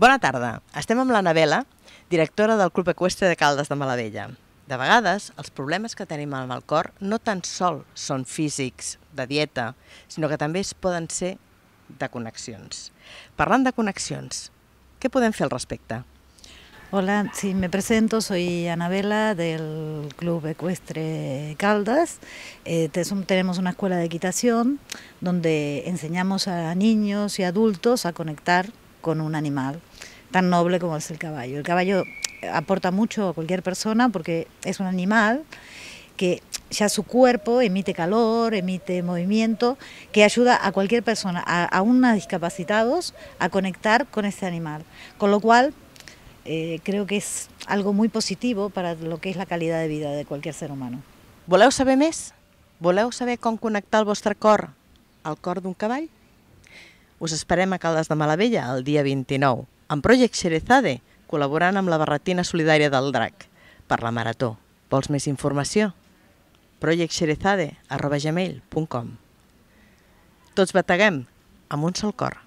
Bona tarda. Estem amb Vela, directora del Club Equestre de Caldes de Malavella. De vegades, els problemes que tenim amb el cor no tan sol són físics, de dieta, sinó que també es poden ser de connexions. Parlant de connexions, què podem fer al respecte? Hola, sí, me presento, soy Anabela del Club Ecuestre Caldas. Eh, tenemos una escuela de equitación donde enseñamos a niños y adultos a conectar con un animal tan noble como es el caballo. El caballo aporta mucho a cualquier persona porque es un animal que ya su cuerpo emite calor, emite movimiento, que ayuda a cualquier persona, a, aún discapacitados, a conectar con este animal. Con lo cual, eh, creo que es algo muy positivo para lo que es la calidad de vida de cualquier ser humano. Voleu saber més? Voleu saber com conectar el vostre cor al cor un caballo? Us esperem a Caldes de Malavella el dia 29, amb Project Xerezade, col·laborant amb la Barretina Solidària del Drac, per la Marató. Vols més informació? projectxerezade.gmail.com Tots bateguem amb un sol cor.